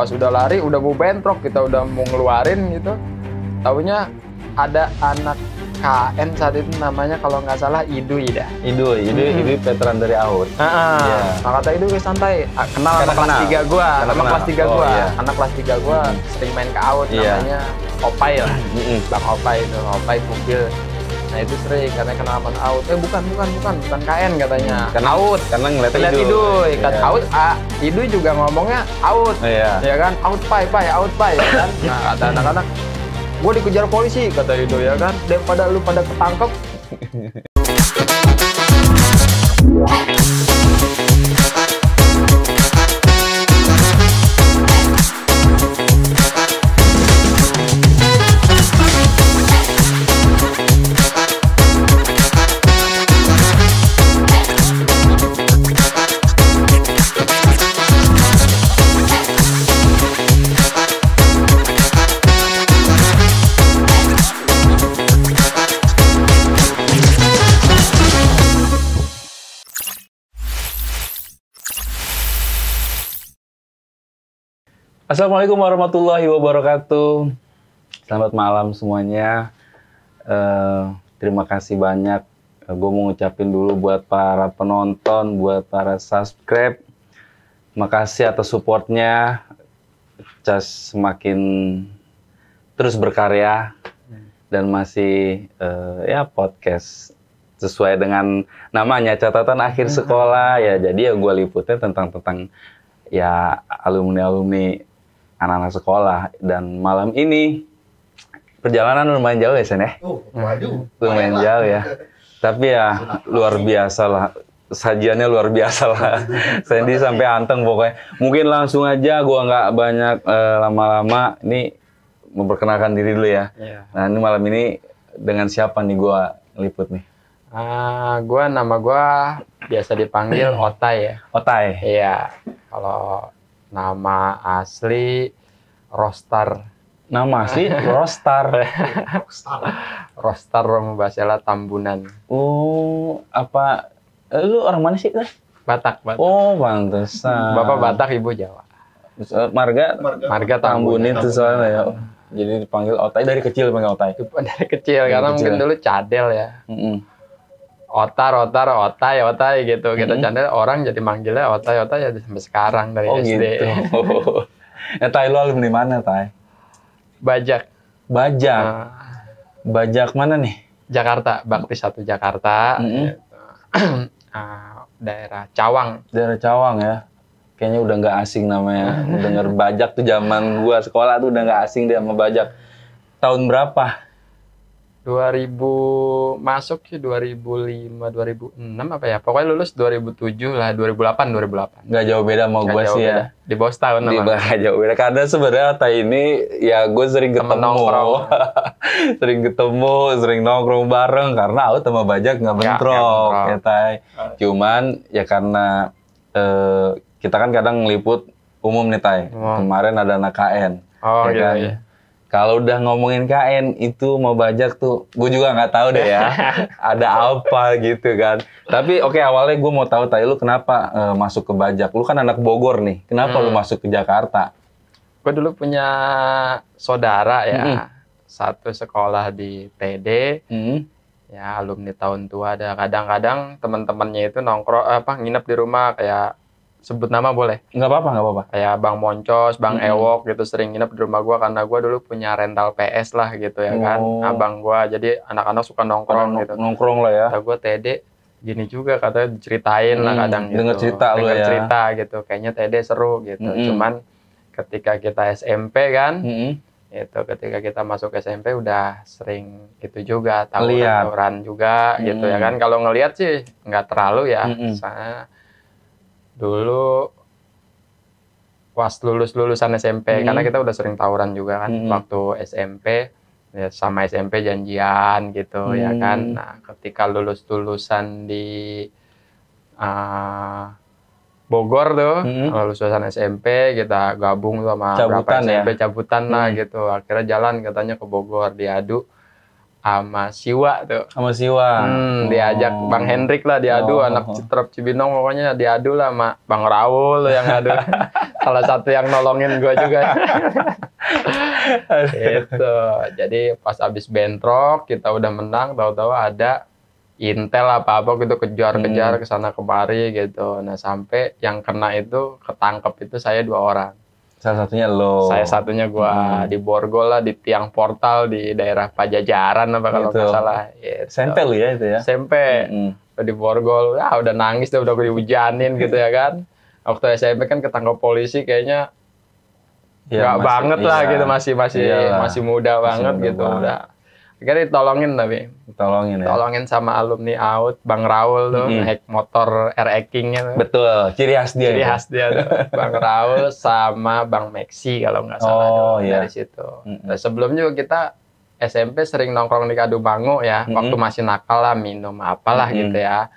pas udah lari udah mau bentrok kita udah mau ngeluarin gitu tahunya ada anak KN saat itu namanya kalau nggak salah Idu Ida. Idu Idu hmm. Idu veteran dari AUD. Iya. Ah, yeah. Nah, kata santai, kenal sama kelas tiga gua, anak kelas tiga gua. Oh, iya. Anak kelas tiga gua sering main ke AUD yeah. namanya Opai lah. Mm -hmm. Bang Opai itu, Opai mobil. Nah itu sering karena kena out. Eh bukan bukan bukan bukan KN katanya. Kena out. Karena ngeliat Lihat idu. idu. yeah. Iya. out. A, idu juga ngomongnya out. Iya. Yeah. Ya kan out pai pai out pai ya kan. Nah kata anak-anak gue dikejar polisi kata idu ya kan daripada lu pada ketangkep Assalamualaikum warahmatullahi wabarakatuh. Selamat malam semuanya. Uh, terima kasih banyak. Uh, eh, gue mau ngucapin dulu buat para penonton, buat para subscribe. Makasih atas supportnya. Cas semakin terus berkarya dan masih uh, ya podcast sesuai dengan namanya catatan akhir sekolah ya jadi ya gue liputnya tentang tentang ya alumni alumni anak-anak sekolah dan malam ini perjalanan lumayan jauh ya Sen ya. Oh, waduh. Lumayan Ayolah. jauh ya. Tapi ya luar biasa lah. Sajiannya luar biasa lah. Sandy sampai anteng pokoknya. Mungkin langsung aja gua nggak banyak eh, lama-lama uh, ini memperkenalkan diri dulu ya. Yeah. Nah, ini malam ini dengan siapa nih gua liput nih? Uh, gua nama gua biasa dipanggil Otai ya. Otai. Iya. Kalau nama asli roster nama sih roster roster Romo Basela Tambunan oh apa eh, lu orang mana sih Batak, Batak. Oh, pantesan. Bapak Batak, Ibu Jawa. Eh, Marga, Marga, Marga Tambunin itu soalnya ya. Jadi dipanggil Otai dari kecil dipanggil Otai. Dari kecil dari karena kecil. mungkin dulu cadel ya. Mm -mm. Otar, otar, otai, otai gitu. Kita mm -hmm. cadel orang jadi manggilnya otai, otai ya sampai sekarang dari oh, SD. Gitu. eh Tai lo alumni mana Tai? Bajak. Bajak. Uh, Bajak mana nih? Jakarta, Bakti Satu Jakarta. Mm -hmm. daerah Cawang. Daerah Cawang ya. Kayaknya udah nggak asing namanya. Dengar bajak tuh zaman gua sekolah tuh udah nggak asing dia sama bajak. Tahun berapa? 2000 masuk sih 2005 2006 apa ya pokoknya lulus 2007 lah 2008 2008 nggak jauh beda mau gue sih ya. beda. ya di bawah setahun di bawah nggak jauh beda karena sebenarnya Tay ini ya gue sering Temen ketemu sering ketemu sering nongkrong bareng karena aku sama Bajak nggak bentrok ya, ya Tay cuman ya karena eh, kita kan kadang ngeliput umum nih Tay oh. kemarin ada anak KN oh, ya gitu, kan? iya. Kalau udah ngomongin KN itu mau bajak tuh, gue juga nggak tahu deh ya. ada apa gitu kan. Tapi oke okay, awalnya gue mau tahu tadi lu kenapa uh, masuk ke bajak. Lu kan anak Bogor nih. Kenapa hmm. lu masuk ke Jakarta? Gue dulu punya saudara ya. Hmm. Satu sekolah di TD. Hmm. Ya alumni tahun tua ada. Kadang-kadang teman-temannya itu nongkrong apa nginep di rumah kayak sebut nama boleh? Nggak apa-apa, nggak apa-apa. Kayak Bang Moncos, Bang hmm. Ewok gitu sering nginep di rumah gue karena gue dulu punya rental PS lah gitu ya kan, oh. kan, abang gue. Jadi anak-anak suka nongkrong gitu. Nongkrong lah ya. Kata gue TD gini juga katanya diceritain hmm, lah kadang gitu. Dengar cerita lu ya. cerita gitu, kayaknya TD seru gitu. Hmm. Cuman ketika kita SMP kan, hmm. itu ketika kita masuk SMP udah sering gitu juga tawuran-tawuran juga hmm. gitu ya kan. Kalau ngelihat sih nggak terlalu ya, hmm. Misalnya, dulu pas lulus lulusan SMP hmm. karena kita udah sering tawuran juga kan hmm. waktu SMP ya sama SMP janjian gitu ya hmm. ya kan nah ketika lulus lulusan di uh, Bogor tuh hmm. lulusan SMP kita gabung sama cabutan berapa SMP ya? cabutan lah hmm. gitu akhirnya jalan katanya ke Bogor diadu sama Siwa tuh. Sama Siwa. Hmm, diajak oh. Bang Hendrik lah diadu, oh. anak Citrap Cibinong pokoknya diadu lah sama Bang Raul yang ngadu. Salah satu yang nolongin gue juga. itu. Jadi pas abis bentrok kita udah menang, tahu-tahu ada Intel apa apa gitu kejar-kejar hmm. ke sana kemari gitu. Nah, sampai yang kena itu ketangkep itu saya dua orang. Salah satunya lo. Saya satunya gua hmm. di Borgol lah, di tiang portal di daerah Pajajaran apa kalau gitu. nggak salah. Gitu. Sempe lu ya itu ya. Sempe. Hmm. Di Borgol, ah udah nangis udah gue dihujanin gitu ya kan. Waktu SMP kan ketangkap polisi kayaknya ya, nggak banget iya. lah gitu masih masih Iyalah. masih muda masih banget muda gitu banget. udah kita ditolongin tapi. Ditolongin ya. Tolongin sama alumni AUT, Bang Raul tuh hmm. naik motor RX Kingnya tuh. Betul, ciri khas dia. Ciri khas dia tuh. Bang Raul sama Bang Maxi kalau nggak salah oh, tuh, iya. dari situ. Hmm. sebelum juga kita SMP sering nongkrong di Kadu Bangu ya, hmm. waktu masih nakal lah minum apalah hmm. gitu ya.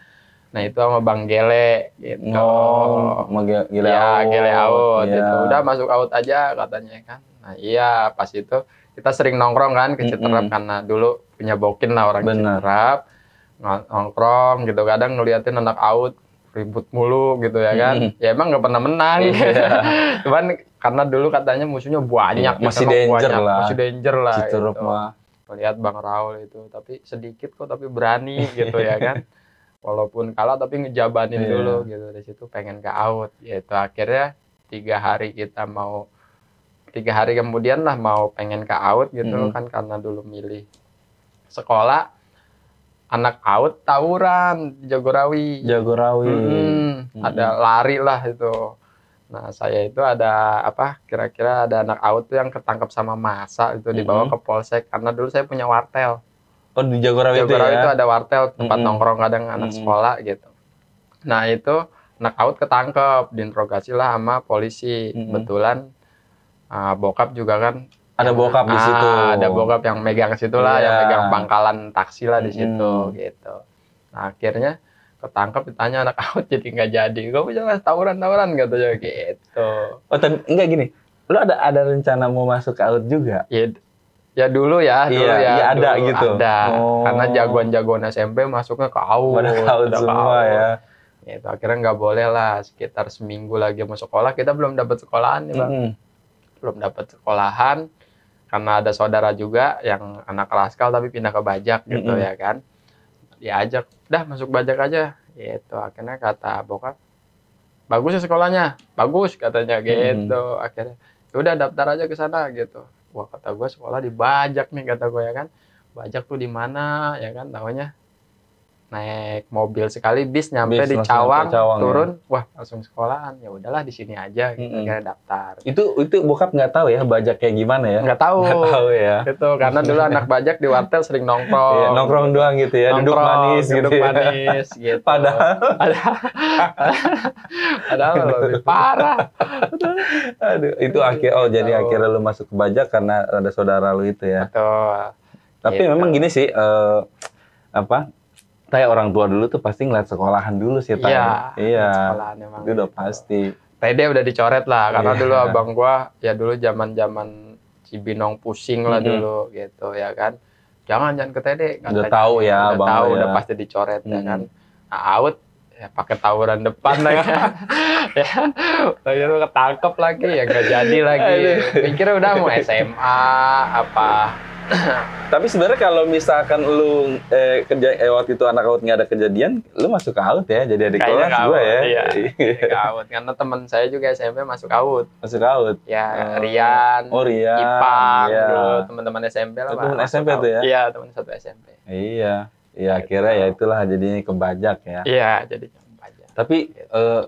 Nah itu sama Bang Gele gitu. Oh, sama Gele Ya, Gele Out yeah. gitu. Iya. Udah masuk out aja katanya kan. Nah iya pas itu kita sering nongkrong kan ke Citerap mm -hmm. karena dulu punya bokin lah orang Bener. Citerap nongkrong gitu kadang ngeliatin anak out ribut mulu gitu ya kan mm -hmm. ya emang nggak pernah menang yeah. cuman karena dulu katanya musuhnya banyak yeah, masih danger banyak, lah masih danger lah Citerap gitu. mah melihat Bang Raul itu tapi sedikit kok tapi berani gitu ya kan walaupun kalah tapi ngejabanin yeah. dulu gitu dari situ pengen ke out ya itu akhirnya tiga hari kita mau tiga hari kemudian lah mau pengen ke out gitu hmm. kan karena dulu milih sekolah anak out tawuran Jagorawi Jagorawi hmm, hmm. ada lari lah itu Nah, saya itu ada apa? Kira-kira ada anak out tuh yang ketangkap sama masa itu -hmm. dibawa ke polsek karena dulu saya punya wartel. Oh, di Jagorawi, Jagorawi itu ya. itu ada wartel tempat -hmm. nongkrong kadang anak -hmm. sekolah gitu. Nah, itu anak out ketangkep, diinterogasi lah sama polisi. Mm -hmm. Kebetulan uh, bokap juga kan ada bokap di ah, situ. Ah, ada bokap yang megang situ lah, yeah. yang iya. megang pangkalan taksi lah di hmm. situ hmm. gitu. Nah, akhirnya ketangkep ditanya anak aku jadi nggak jadi. punya jangan tawuran-tawuran ya gitu. Oh, tapi enggak gini. Lu ada ada rencana mau masuk ke out juga? Ya, ya dulu ya, dulu iya, ya, ya ada gitu. Ada. Oh. Karena jagoan-jagoan SMP masuknya ke out, Pada ke out semua out. ya. itu Akhirnya nggak boleh lah. Sekitar seminggu lagi mau sekolah, kita belum dapat sekolahan nih Bang. Mm -hmm belum dapat sekolahan karena ada saudara juga yang anak raskal tapi pindah ke bajak gitu mm -hmm. ya kan diajak dah masuk bajak aja gitu akhirnya kata bokap bagus ya sekolahnya bagus katanya gitu mm -hmm. akhirnya ya udah daftar aja ke sana gitu wah kata gue sekolah di bajak nih kata gue ya kan bajak tuh di mana ya kan tahunya naik mobil sekali bis nyampe bis, di Cawang, Cawang turun ya. wah langsung sekolahan ya udahlah di sini aja mm -hmm. daftar itu itu bokap nggak tahu ya bajak kayak gimana ya nggak tahu nggak tahu ya itu karena dulu anak bajak di wartel sering nongkrong iya, nongkrong doang gitu ya nongkrong, gitu duduk ya. manis duduk gitu manis ya. gitu padahal padahal padahal lebih parah aduh itu akhir oh jadi gitu. akhirnya lu masuk ke bajak karena ada saudara lu itu ya betul tapi gitu. memang gini sih uh, apa tapi orang tua dulu tuh pasti ngeliat sekolahan dulu sih, Tay. Iya. Iya. Sekolahan emang. Itu udah pasti. Td udah dicoret lah, karena iya. dulu abang gua ya dulu zaman zaman Cibinong pusing lah mm -hmm. dulu gitu ya kan. Jangan jangan ke td. Kan udah tahu ya, udah abang tahu, ya. udah pasti dicoret ya mm -hmm. ya kan. Nah, out ya pakai tawuran depan lah kan. ya. ya. Lalu ketangkep lagi ya nggak jadi lagi. Pikir udah mau SMA apa tapi sebenarnya kalau misalkan lu eh, kerja eh, waktu itu anak kaut nggak ada kejadian, lu masuk kaut ya jadi adik Kayaknya kelas gue ya. Iya. kaut karena teman saya juga SMP masuk kaut. Masuk kaut. Ya, oh. Rian. Oh, Rian. Ipang, iya. teman-teman SMP lah. Teman SMP tuh ya. Iya, teman satu SMP. Iya. Iya, akhirnya ya gitu. itulah jadinya kebajak ya. Iya, jadi kebajak. Tapi gitu. uh,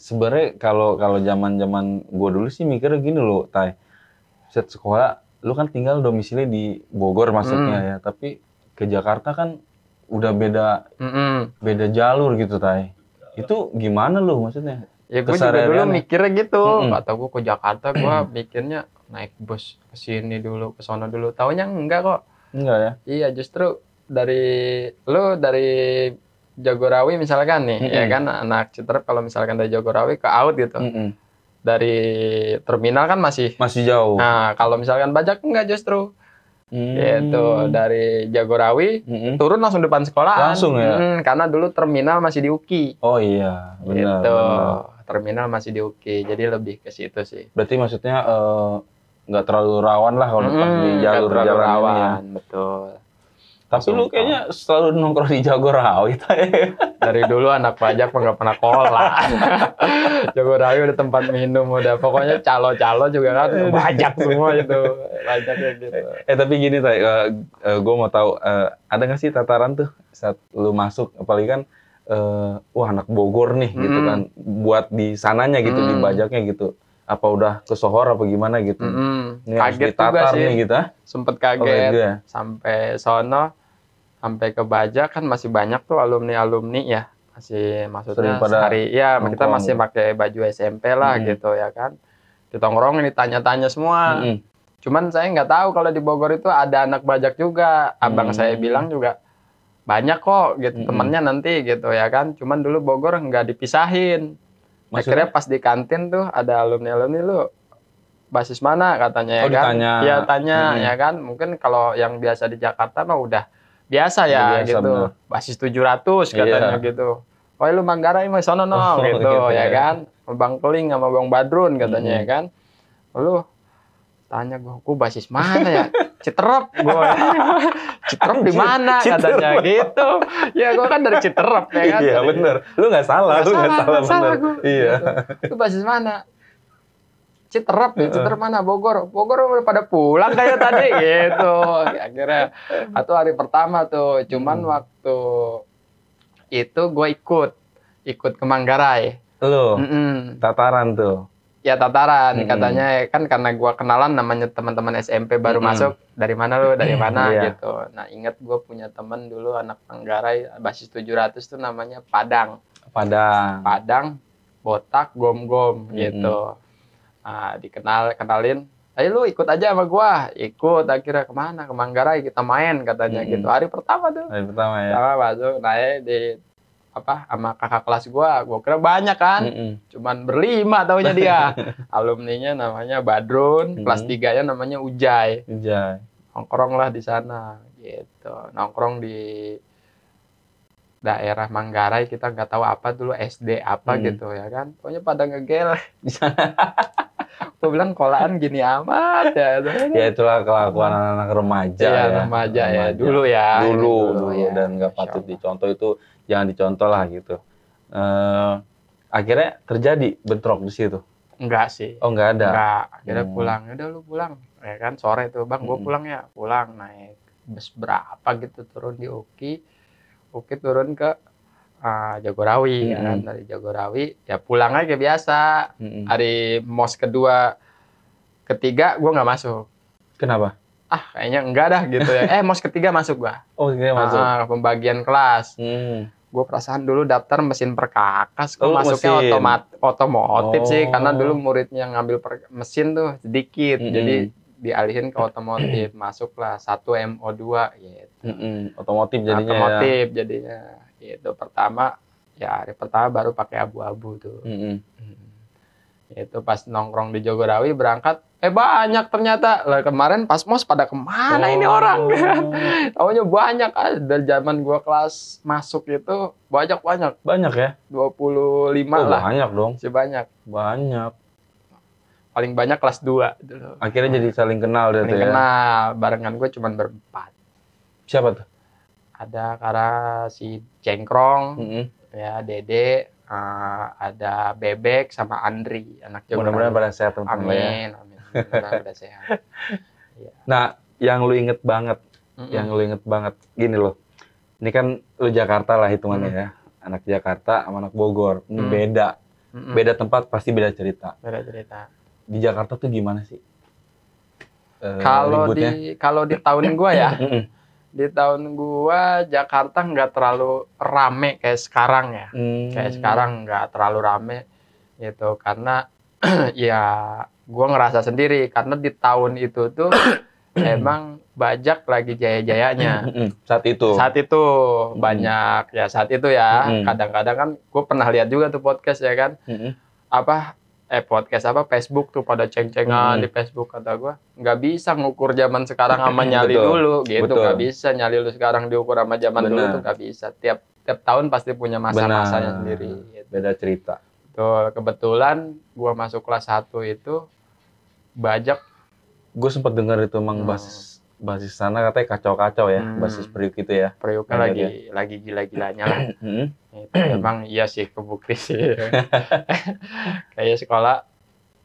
sebenarnya kalau kalau zaman-zaman gue dulu sih mikirnya gini loh, Tai. Set sekolah lu kan tinggal domisili di Bogor maksudnya mm. ya, tapi ke Jakarta kan udah beda mm -mm. beda jalur gitu tay itu gimana lu maksudnya ya gue juga dulu mikirnya gitu mm -mm. kata gue ke Jakarta gue mikirnya naik bus ke sini dulu ke sana dulu tahunya enggak kok enggak ya iya justru dari lu dari Jagorawi misalkan nih mm -mm. ya kan anak Citra kalau misalkan dari Jagorawi ke Out gitu mm -mm dari terminal kan masih masih jauh. Nah, kalau misalkan bajak enggak justru. Hmm. Gitu dari Jagorawi hmm. turun langsung depan sekolah. Langsung ya. Hmm, karena dulu terminal masih di UKI. Oh iya, benar. Gitu. Benar. Terminal masih di UKI. Jadi lebih ke situ sih. Berarti maksudnya eh, nggak uh, terlalu rawan lah kalau hmm, pas di hmm, jalur jalan ya? rawan, ini ya. betul. Tapi lu kayaknya selalu nongkrong di Jagorawi. Dari dulu anak pajak nggak pernah kola. Jagorawi udah tempat minum udah. Pokoknya calo-calo juga kan pajak semua itu. Pajak gitu. Eh tapi gini tay, eh, eh, gue mau tahu eh, ada nggak sih tataran tuh saat lu masuk, apalagi kan uh, wah anak Bogor nih gitu hmm. kan, buat di sananya gitu di pajaknya hmm. gitu apa udah ke Sohor apa gimana gitu. Mm -hmm. Ini kaget juga sih. Nih, gitu. Ah. Sempet oh, kaget oh, sampai sono sampai ke Baja kan masih banyak tuh alumni-alumni ya. Masih maksudnya Sering pada sehari ya nongkrong. kita masih gitu. pakai baju SMP lah mm -hmm. gitu ya kan. Di ini tanya tanya semua. Mm -hmm. Cuman saya nggak tahu kalau di Bogor itu ada anak bajak juga. Abang mm -hmm. saya bilang juga banyak kok gitu mm -hmm. temennya nanti gitu ya kan. Cuman dulu Bogor nggak dipisahin Maksudnya? Akhirnya pas di kantin tuh ada alumni-alumni lu basis mana katanya oh, ya kan? Ditanya. Ya tanya hmm. ya kan. Mungkin kalau yang biasa di Jakarta mah udah biasa ya, ya biasa, gitu. Bener. Basis 700 katanya iya. gitu. Oh lu Manggarai mah sono no oh, gitu, gitu ya, ya kan. Bang Keling sama Bang Badrun katanya hmm. ya kan. Lu tanya gua, gua basis mana ya? Citerap gua. Citerep di mana katanya gitu. Ya gue kan dari Citerep ya kan. Iya bener. Lu gak salah, gak lu salah, gak salah, gak salah gue. Iya. Gitu. Lu basis mana? Citerep nih, ya, Citerep mana? Bogor. Bogor udah pada pulang kayak tadi gitu. Ya, akhirnya atau hari pertama tuh, cuman hmm. waktu itu gue ikut ikut ke Manggarai. Lu mm -mm. tataran tuh ya tataran hmm. katanya ya kan karena gue kenalan namanya teman-teman SMP baru hmm. masuk dari mana lu dari mana yeah. gitu nah inget gue punya temen dulu anak Manggarai basis 700 tuh namanya Padang Padang Padang botak gom-gom hmm. gitu nah, dikenal kenalin ayo lu ikut aja sama gua ikut akhirnya kemana ke Manggarai kita main katanya hmm. gitu hari pertama tuh hari pertama ya pertama masuk naik di apa sama kakak kelas gua, gua kira banyak kan. Mm -hmm. Cuman berlima tahunya dia. alumni nya namanya Badrun, mm -hmm. kelas tiganya namanya Ujai. Ujai. Nongkrong lah di sana gitu. Nongkrong di daerah Manggarai kita nggak tahu apa dulu SD apa hmm. gitu ya kan pokoknya pada ngegel di sana gue bilang kolaan gini amat ya ya itulah kelakuan anak-anak remaja ya, ya. Remaja, ya. remaja ya dulu ya dulu dulu, dulu ya. dan nggak patut dicontoh itu jangan dicontoh lah gitu. Uh, akhirnya terjadi bentrok di situ. Enggak sih. Oh enggak ada. Enggak. Akhirnya hmm. pulang. Ya udah lu pulang. Ya kan sore itu bang, gue hmm. pulang ya. Pulang naik bus berapa gitu turun di Oki. Oki turun ke uh, Jagorawi. Hmm. Ya kan? Hmm. Dari Jagorawi ya pulang aja biasa. Hmm. Hari mos kedua, ketiga gue nggak masuk. Kenapa? ah kayaknya enggak dah gitu ya. eh mos ketiga masuk gua. Oh iya masuk. Ah, pembagian kelas. Hmm. Gue perasaan dulu daftar mesin perkakas, gue oh, masuknya mesin. otomat otomotif oh. sih karena dulu muridnya ngambil per, mesin tuh sedikit, -hmm. jadi dialihin ke otomotif, masuklah satu mo 2 gitu. Mm -hmm. Otomotif jadinya. Ya. Otomotif ya. jadinya. Itu pertama ya hari pertama baru pakai abu-abu tuh. -hmm. -hmm itu pas nongkrong di Jogorawi berangkat eh banyak ternyata lah kemarin pas mos pada kemana oh. ini orang kan tahunya banyak ah dari zaman gua kelas masuk itu banyak banyak banyak ya 25 oh, lah banyak dong si banyak banyak paling banyak kelas 2 akhirnya jadi saling kenal deh saling ya kenal barengan gue cuman berempat siapa tuh ada karena si cengkrong mm -hmm. ya dede uh, ada Bebek sama Andri anak Jogja. Mudah-mudahan pada sehat teman-teman amin, ya. Amin, pada sehat. Nah, yang lu inget banget, mm hmm yang lu inget banget gini loh. Ini kan lu Jakarta lah hitungannya mm. ya. Anak Jakarta sama anak Bogor. Ini mm. beda. Mm hmm Beda tempat pasti beda cerita. Beda cerita. Di Jakarta tuh gimana sih? Eh, kalau di kalau di tahun gua ya di tahun gua Jakarta nggak terlalu rame kayak sekarang ya hmm. kayak sekarang nggak terlalu rame gitu karena ya gua ngerasa sendiri karena di tahun itu tuh emang Bajak lagi jaya-jayanya hmm, saat itu saat itu hmm. banyak ya saat itu ya hmm. kadang-kadang kan gua pernah lihat juga tuh podcast ya kan apa eh podcast apa Facebook tuh pada ceng-cengan hmm. di Facebook kata gua nggak bisa ngukur zaman sekarang sama nyali Betul. dulu gitu nggak bisa nyali lu sekarang diukur sama zaman Bener. dulu tuh nggak bisa tiap tiap tahun pasti punya masa-masanya sendiri gitu. beda cerita tuh kebetulan gua masuk kelas satu itu bajak gue sempat dengar itu mang hmm. Bas basis sana katanya kacau-kacau ya, hmm. basis periuk itu ya. Priuknya lagi lagi gila-gilanya lah. Hmm. itu emang iya sih kebukti sih. Kayak sekolah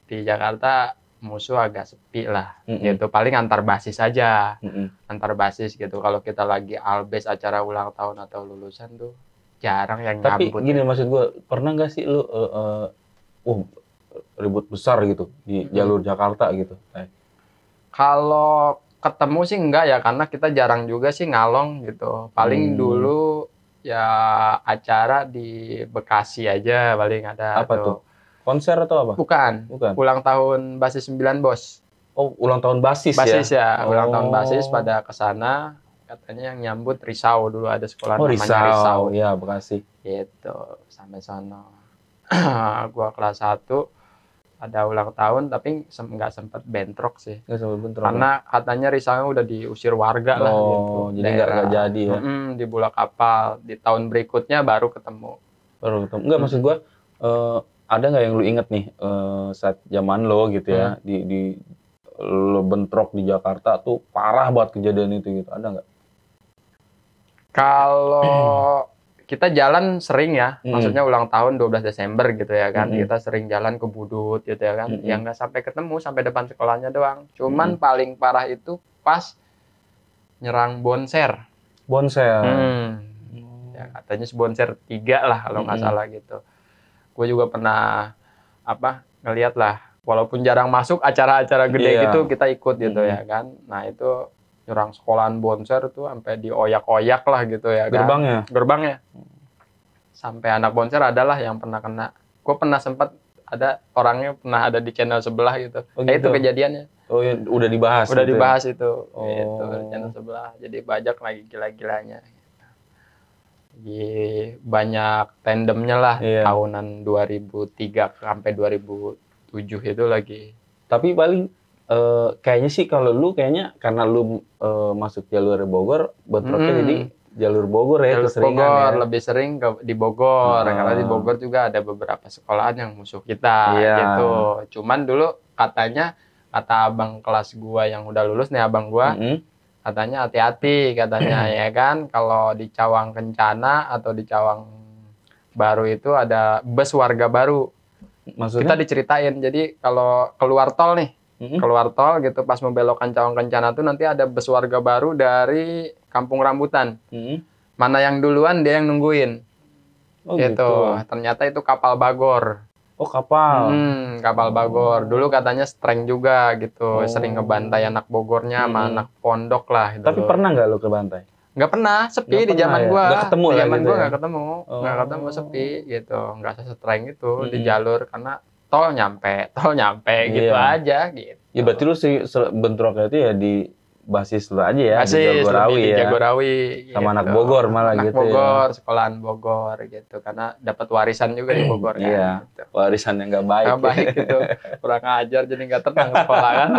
di Jakarta musuh agak sepi lah mm -hmm. gitu paling antar basis aja mm -hmm. antar basis gitu kalau kita lagi albes acara ulang tahun atau lulusan tuh jarang yang tapi ngabut. gini maksud gue pernah nggak sih lu uh, uh, uh, ribut besar gitu di hmm. jalur -hmm. Jakarta gitu eh. kalau ketemu sih enggak ya karena kita jarang juga sih ngalong gitu. Paling hmm. dulu ya acara di Bekasi aja paling ada apa tuh. tuh? Konser atau apa? Bukan. Bukan. Ulang tahun Basis 9, Bos. Oh, ulang tahun Basis, ya? basis ya? ya. Oh. Ulang tahun oh. Basis pada kesana katanya yang nyambut Risau dulu ada sekolah oh, namanya Risau. Risau. Ya, Bekasi. Gitu, sampai sana. gua kelas satu ada ulang tahun tapi sem nggak sempet bentrok sih gak sempet bentrok karena ya? katanya risalnya udah diusir warga oh, lah gitu jadi nggak jadi ya mm di bulak kapal di tahun berikutnya baru ketemu baru ketemu nggak hmm. maksud gua uh, ada nggak yang lu inget nih uh, saat zaman lo gitu ya hmm. di di lo bentrok di Jakarta tuh parah buat kejadian itu gitu ada nggak kalau kita jalan sering ya, hmm. maksudnya ulang tahun 12 Desember gitu ya kan, hmm. kita sering jalan ke Budut gitu ya kan, hmm. yang nggak sampai ketemu sampai depan sekolahnya doang. Cuman hmm. paling parah itu pas nyerang bonser. Bonser. Hmm. Oh. Ya, katanya bonser tiga lah kalau nggak hmm. salah gitu. Gue juga pernah apa ngeliat lah, walaupun jarang masuk acara-acara gede yeah. gitu kita ikut gitu hmm. ya kan. Nah itu nyerang sekolahan Bonser tuh sampai dioyak-oyak lah gitu ya gerbangnya kan? gerbangnya ya. hmm. sampai anak Bonser adalah yang pernah kena gue pernah sempat ada orangnya pernah ada di channel sebelah gitu, oh, gitu. Nah, itu kejadiannya oh ya, udah dibahas udah gitu ya? dibahas ya? itu oh. Gitu, channel sebelah jadi bajak lagi gila-gilanya di banyak tandemnya lah yeah. tahunan 2003 sampai 2007 itu lagi tapi paling Uh, kayaknya sih kalau lu kayaknya karena lu uh, masuk jalur Bogor buat hmm. jadi jalur Bogor ya jalur keseringan Bogor ya. lebih sering ke di Bogor hmm. karena di Bogor juga ada beberapa sekolahan yang musuh kita yeah. gitu cuman dulu katanya kata abang kelas gua yang udah lulus nih abang gua hmm. katanya hati-hati katanya ya kan kalau di Cawang Kencana atau di Cawang Baru itu ada bus warga baru Maksudnya? kita diceritain jadi kalau keluar tol nih hmm. keluar tol gitu pas membelokan Cawang Kencana tuh nanti ada bus warga baru dari Kampung Rambutan. Hmm. Mana yang duluan dia yang nungguin. Oh, gitu. gitu. Ternyata itu kapal Bagor. Oh kapal. Hmm, kapal Bagor. Dulu katanya strength juga gitu, oh. sering ngebantai anak Bogornya hmm. sama anak pondok lah. gitu. Tapi pernah nggak lo ke bantai? Nggak pernah, sepi gak di zaman ya? gua. Nggak ketemu di zaman gitu gua ya? nggak ketemu, oh. ketemu sepi gitu, nggak sesetreng itu hmm. di jalur karena tol nyampe, tol nyampe iya. gitu aja gitu. Ya berarti lu sih bentroknya itu ya di basis lu aja ya basis, di ya. Jagorawi ya. Di gitu. sama anak gitu. Bogor malah anak gitu. Ya. Bogor, ya. sekolahan Bogor gitu karena dapat warisan juga di Bogor kan. Iya. Gitu. Warisan yang gak baik. Gak baik gitu. Kurang ajar jadi gak tenang kepala kan.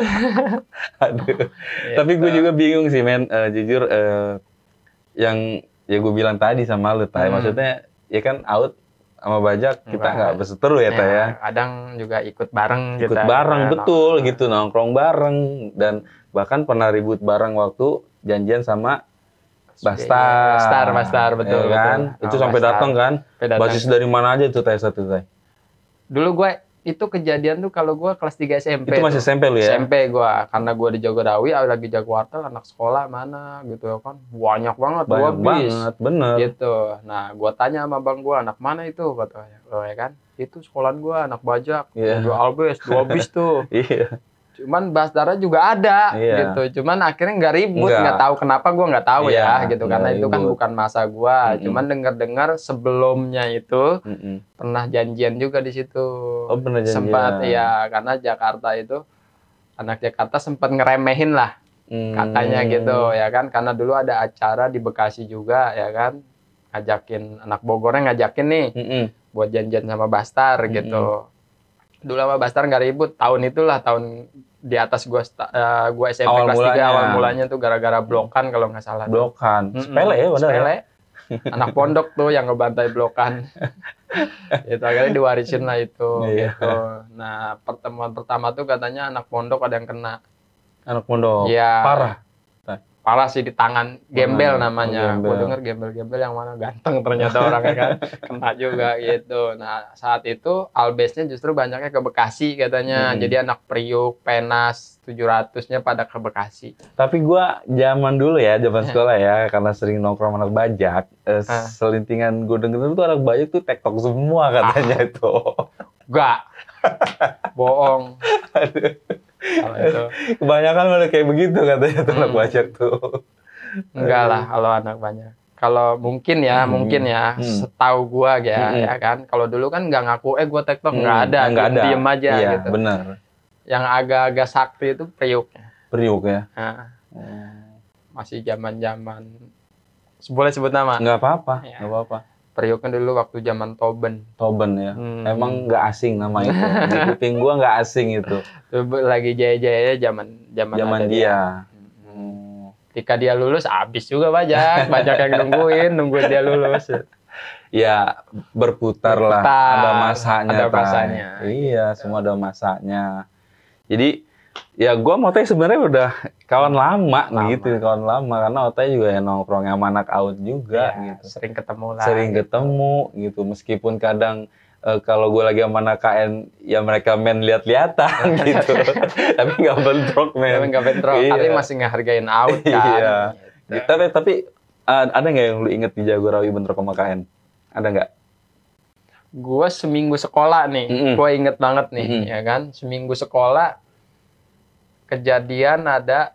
Aduh. Gitu. Tapi gue juga bingung sih men uh, jujur uh, yang ya gue bilang tadi sama lu, tai hmm. maksudnya ya kan out sama bajak kita nggak berseteru ya, iya, ya Taya. Kadang juga ikut bareng ikut kita. bareng kita betul nongkrong. gitu nongkrong bareng dan bahkan pernah ribut bareng waktu janjian sama iya, Bastar. Bastar, Bastar iya betul ya, kan. Betul. Oh, itu kan? sampai datang kan. Basis dari mana aja itu Taya satu Taya? Dulu gue itu kejadian tuh kalau gue kelas 3 SMP. Itu masih tuh. SMP lu ya? SMP gue, karena gue di Jagorawi, ah, lagi Jagowartel, anak sekolah mana gitu ya kan. Banyak banget, Banyak gua banget, bis. bener. Gitu. Nah, gue tanya sama bang gue, anak mana itu? Katanya, oh, ya kan? Itu sekolahan gue, anak bajak, yeah. dua albes, dua bis tuh. Iya. Cuman Basdara juga ada iya. gitu. Cuman akhirnya nggak ribut, nggak tahu kenapa gue nggak tahu ya, iya, ya gitu karena ribut. itu kan bukan masa gue. Mm -mm. Cuman dengar-dengar sebelumnya itu mm -mm. pernah janjian juga di situ. Oh pernah janjian. Sempat ya karena Jakarta itu anak Jakarta sempat ngeremehin lah mm. katanya gitu ya kan karena dulu ada acara di Bekasi juga ya kan ngajakin anak Bogornya ngajakin nih mm -mm. buat janjian sama Bastar mm -mm. gitu dulu sama Bastar nggak ribut tahun itulah tahun di atas gua uh, gua SMP awal kelas mulanya. 3 awal mulanya tuh gara-gara blokan kalau nggak salah blokan tuh. sepele ya, ya? sepele ya? anak pondok tuh yang ngebantai blokan itu akhirnya diwarisin lah itu iya. gitu nah pertemuan pertama tuh katanya anak pondok ada yang kena anak pondok ya, parah parah sih di tangan gembel namanya. Oh, gue denger gembel-gembel yang mana ganteng ternyata orangnya kan kena juga gitu. Nah saat itu albesnya justru banyaknya ke Bekasi katanya. Hmm. Jadi anak Priuk, Penas, 700-nya pada ke Bekasi. Tapi gue zaman dulu ya, zaman sekolah ya, karena sering nongkrong anak bajak, eh, selintingan gue denger tuh anak bajak tuh tektok semua katanya ah. itu. Enggak. Bohong kebanyakan malah kayak begitu katanya hmm. anak banyak tuh enggak lah kalau anak banyak kalau mungkin ya hmm. mungkin ya hmm. setahu gua ya hmm. ya kan kalau dulu kan nggak ngaku eh gua tektok nggak hmm. ada nggak gitu. ada diem aja iya, gitu benar yang agak-agak sakti itu priuknya priuk ya nah, hmm. masih zaman zaman boleh sebut nama nggak apa-apa ya. nggak apa-apa Priok kan dulu waktu zaman Toben. Toben ya. Hmm. Emang nggak asing nama itu. Di kuping gua nggak asing itu. Lagi jaya-jaya zaman zaman zaman dia. dia. Hmm. Ketika dia lulus habis juga pajak, pajak yang nungguin, nungguin dia lulus. ya berputar, lah, ada masanya. Ada masanya. Iya, semua ada masanya. Jadi ya gue sama teh sebenarnya udah kawan lama, lama gitu kawan lama karena Otai juga ya nongkrong sama anak out juga ya, gitu sering ketemu lah sering gitu. ketemu gitu meskipun kadang uh, kalau gue lagi sama anak KN ya mereka main lihat-lihatan gitu tapi nggak bentrok men tapi nggak bentrok iya. tapi masih ngehargain out kan iya. gitu. tapi tapi uh, ada nggak yang lu inget di Jagorawi bentrok sama KN ada nggak gue seminggu sekolah nih, mm -hmm. gue inget banget nih, mm -hmm. ya kan, seminggu sekolah kejadian ada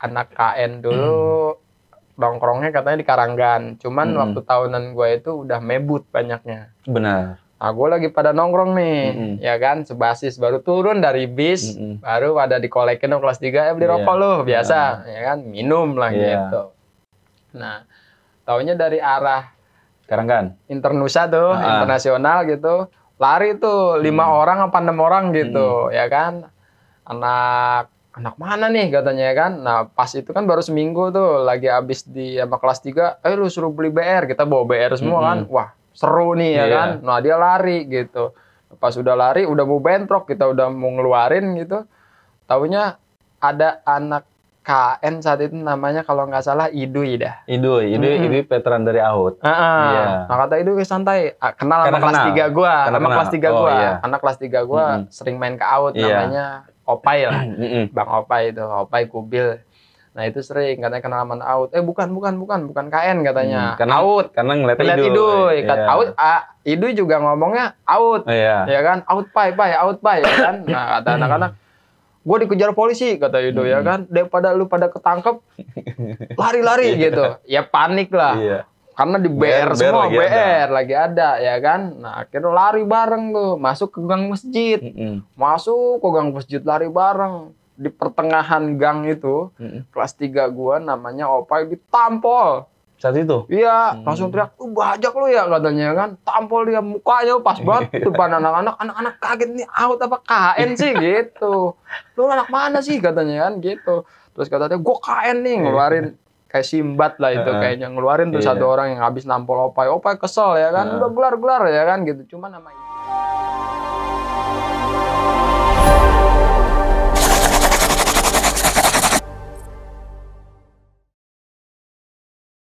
anak KN dulu hmm. nongkrongnya katanya di Karanggan. Cuman hmm. waktu tahunan gue itu udah mebut banyaknya. Benar. Nah, gue lagi pada nongkrong nih, -hmm. ya kan, sebasis baru turun dari bis, -hmm. baru pada di kolekin kelas 3, ya eh, beli yeah. rokok lu, iya. biasa, yeah. ya kan, minum lah yeah. gitu. Nah, taunya dari arah Karanggan, Internusa tuh, ah. internasional gitu, lari tuh lima hmm. orang apa enam orang gitu, hmm. ya kan, anak anak mana nih katanya kan. Nah pas itu kan baru seminggu tuh lagi abis di apa kelas 3, eh lu suruh beli BR, kita bawa BR semua mm -hmm. kan. Wah seru nih ya yeah. kan. Nah dia lari gitu. Pas udah lari udah mau bentrok, kita udah mau ngeluarin gitu. Taunya ada anak KN saat itu namanya kalau nggak salah Idui dah. Idu mm hmm. Idu veteran dari Ahud. Heeh. Uh iya. yeah. Nah, kata Idu santai, kenal sama kelas 3 gua, Karena sama kelas 3 gua. Oh, iya. Anak kelas 3 gua sering main ke Ahud yeah. namanya Opai lah, Bang Opai itu, Opai Kubil. Nah itu sering katanya aman out. Eh bukan bukan bukan bukan KN katanya. Hmm, karena, out. Karena ngeliat, ngeliat idu. idu. Kata yeah. out a idu juga ngomongnya out. Oh, yeah. Ya kan out pai pai out pai ya kan. Nah kata anak-anak gue dikejar polisi kata Yudo ya hmm. ya kan daripada lu pada ketangkep lari-lari iya. gitu ya panik lah yeah karena di BR, BR semua lagi BR ada. lagi ada ya kan nah akhirnya lari bareng tuh masuk ke gang masjid mm -hmm. masuk ke gang masjid lari bareng di pertengahan gang itu mm -hmm. kelas 3 gua namanya Opai ditampol saat itu iya hmm. langsung teriak tuh bajak lu ya katanya kan tampol dia mukanya pas banget depan anak-anak anak-anak kaget nih out apa KN sih gitu lu anak mana sih katanya kan gitu terus katanya gua KN nih iya. ngeluarin kayak simbat lah itu uh, kayaknya ngeluarin tuh iya. satu orang yang habis nampol opai opai kesel ya kan uh, udah gelar gelar ya kan gitu cuma namanya